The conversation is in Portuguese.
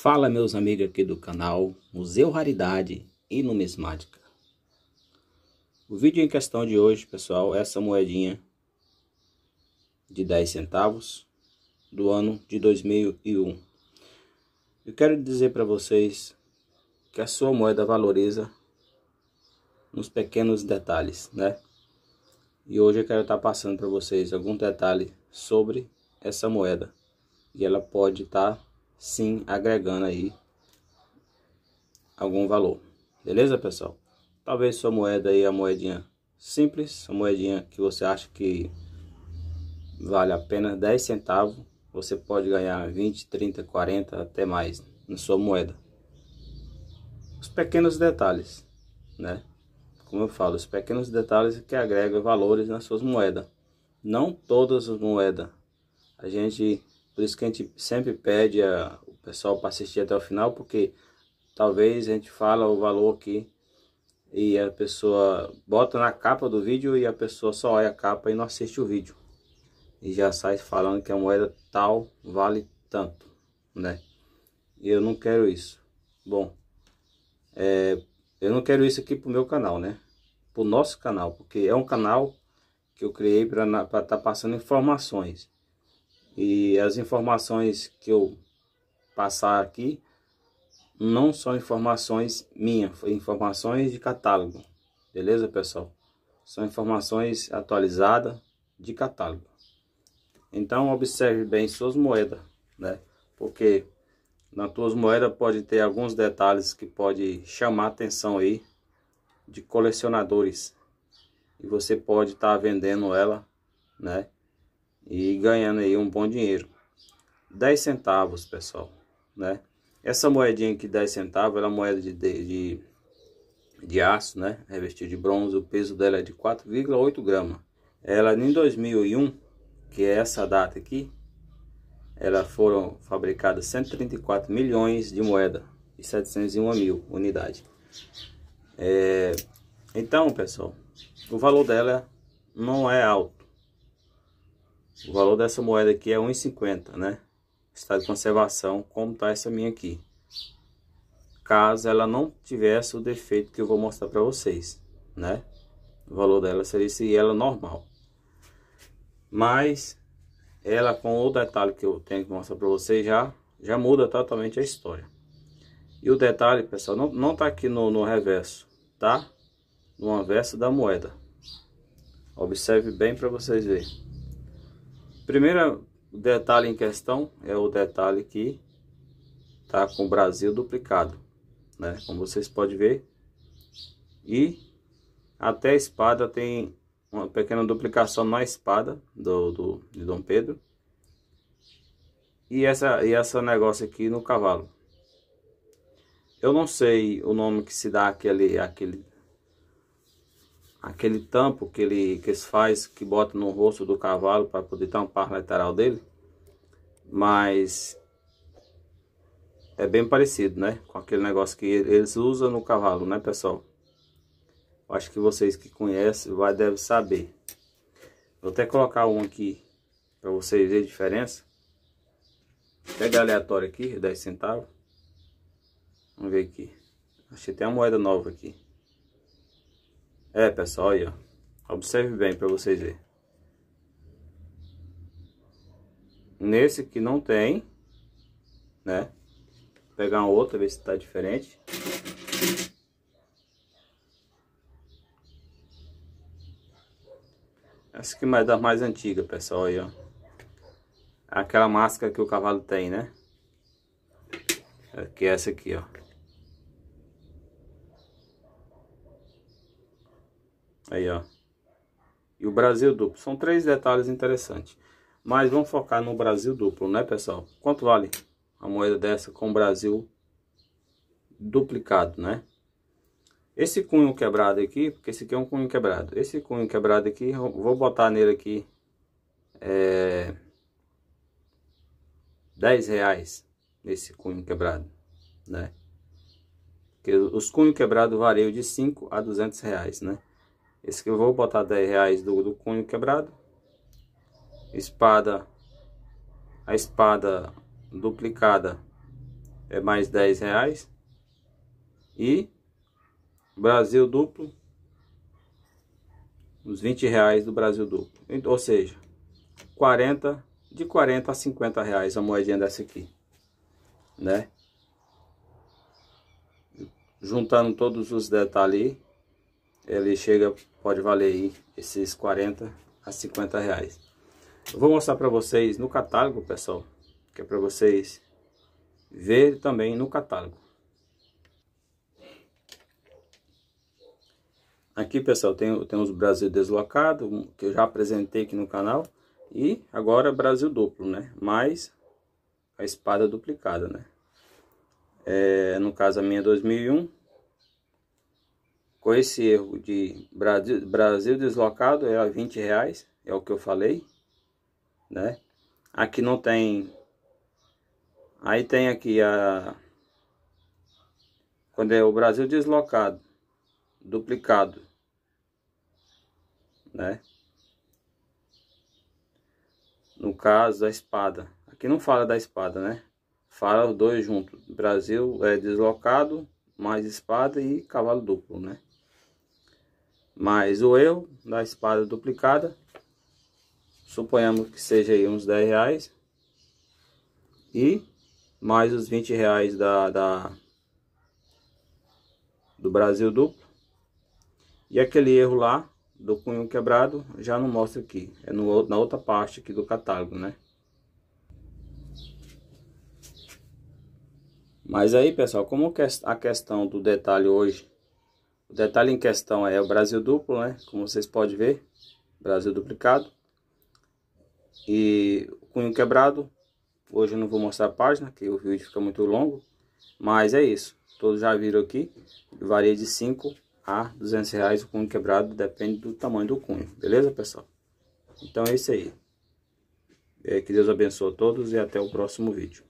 Fala meus amigos aqui do canal Museu Raridade e Numismática. O vídeo em questão de hoje, pessoal, é essa moedinha de 10 centavos do ano de 2001. Eu quero dizer para vocês que a sua moeda valoriza nos pequenos detalhes, né? E hoje eu quero estar tá passando para vocês algum detalhe sobre essa moeda. E ela pode estar tá sim agregando aí algum valor. Beleza, pessoal? Talvez sua moeda aí a moedinha simples, a moedinha que você acha que vale apenas 10 centavos, você pode ganhar 20, 30, 40 até mais na sua moeda. Os pequenos detalhes, né? Como eu falo, os pequenos detalhes que agregam valores nas suas moedas. Não todas as moedas. A gente por isso que a gente sempre pede a, o pessoal para assistir até o final, porque talvez a gente fala o valor aqui e a pessoa bota na capa do vídeo e a pessoa só olha a capa e não assiste o vídeo. E já sai falando que a moeda tal vale tanto, né? E eu não quero isso. Bom, é, eu não quero isso aqui pro meu canal, né? Pro nosso canal, porque é um canal que eu criei para estar tá passando informações. E as informações que eu passar aqui não são informações minhas, são informações de catálogo. Beleza, pessoal? São informações atualizadas de catálogo. Então observe bem suas moedas, né? Porque nas suas moedas pode ter alguns detalhes que pode chamar atenção aí de colecionadores. E você pode estar tá vendendo ela, né? e ganhando aí um bom dinheiro. 10 centavos, pessoal, né? Essa moedinha aqui, 10 centavos, ela é moeda de, de, de, aço, né? Revestida de bronze, o peso dela é de 4,8 gramas. Ela, em 2001, que é essa data aqui, ela foram fabricadas 134 milhões de moeda e 701 mil unidades. É, então, pessoal, o valor dela não é alto o valor dessa moeda aqui é 1,50, né? Estado de conservação, como tá essa minha aqui. Caso ela não tivesse o defeito que eu vou mostrar para vocês, né? O valor dela seria se ela normal. Mas ela com o detalhe que eu tenho que mostrar para vocês já já muda totalmente a história. E o detalhe, pessoal, não, não tá aqui no, no reverso, tá? No anverso da moeda. Observe bem para vocês verem. Primeiro detalhe em questão é o detalhe que tá com o Brasil duplicado, né? Como vocês podem ver. E até a espada tem uma pequena duplicação na espada do, do de Dom Pedro. E essa e essa negócio aqui no cavalo. Eu não sei o nome que se dá aquele aquele aquele tampo que ele que eles faz que bota no rosto do cavalo para poder tampar a lateral dele mas é bem parecido né com aquele negócio que eles usam no cavalo né pessoal Eu acho que vocês que conhecem vai deve saber vou até colocar um aqui para vocês verem a diferença pega aleatório aqui 10 centavos vamos ver aqui achei até uma moeda nova aqui é, pessoal, olha. Observe bem para vocês verem. Nesse que não tem, né? Vou pegar uma outra, ver se tá diferente. Essa aqui é da mais antiga, pessoal, aí, ó. Aquela máscara que o cavalo tem, né? Que é essa aqui, ó. Aí, ó. E o Brasil duplo. São três detalhes interessantes. Mas vamos focar no Brasil duplo, né, pessoal? Quanto vale a moeda dessa com o Brasil duplicado, né? Esse cunho quebrado aqui, porque esse aqui é um cunho quebrado. Esse cunho quebrado aqui, vou botar nele aqui é, 10 reais nesse cunho quebrado, né? Porque os cunhos quebrados variam de 5 a 200 reais, né? Esse que eu vou botar 10 reais do, do cunho quebrado. Espada. A espada duplicada é mais 10 reais. E Brasil duplo. Os 20 reais do Brasil duplo. Ou seja, 40 de 40 a 50 reais a moedinha dessa aqui. Né? Juntando todos os detalhes, ele chega pode valer aí esses 40 a 50 reais. Eu vou mostrar para vocês no catálogo, pessoal, que é para vocês ver também no catálogo. Aqui, pessoal, tem, tem os Brasil deslocado, que eu já apresentei aqui no canal. E agora Brasil duplo, né? Mais a espada duplicada, né? É, no caso, a minha 2001 é com esse erro de Brasil, Brasil deslocado é a 20 reais, é o que eu falei, né? Aqui não tem, aí tem aqui a, quando é o Brasil deslocado, duplicado, né? No caso da espada, aqui não fala da espada, né? Fala os dois juntos, Brasil é deslocado, mais espada e cavalo duplo, né? mais o eu da espada duplicada, suponhamos que seja aí uns 10 reais, e mais os 20 reais da, da do Brasil duplo, e aquele erro lá do punho quebrado já não mostra aqui, é no, na outra parte aqui do catálogo, né? Mas aí, pessoal, como a questão do detalhe hoje o detalhe em questão é o Brasil duplo, né? Como vocês podem ver, Brasil duplicado. E cunho quebrado. Hoje eu não vou mostrar a página, que o vídeo fica muito longo. Mas é isso. Todos já viram aqui. Varia de 5 a 200 reais o cunho quebrado. Depende do tamanho do cunho. Beleza, pessoal? Então é isso aí. É, que Deus abençoe a todos e até o próximo vídeo.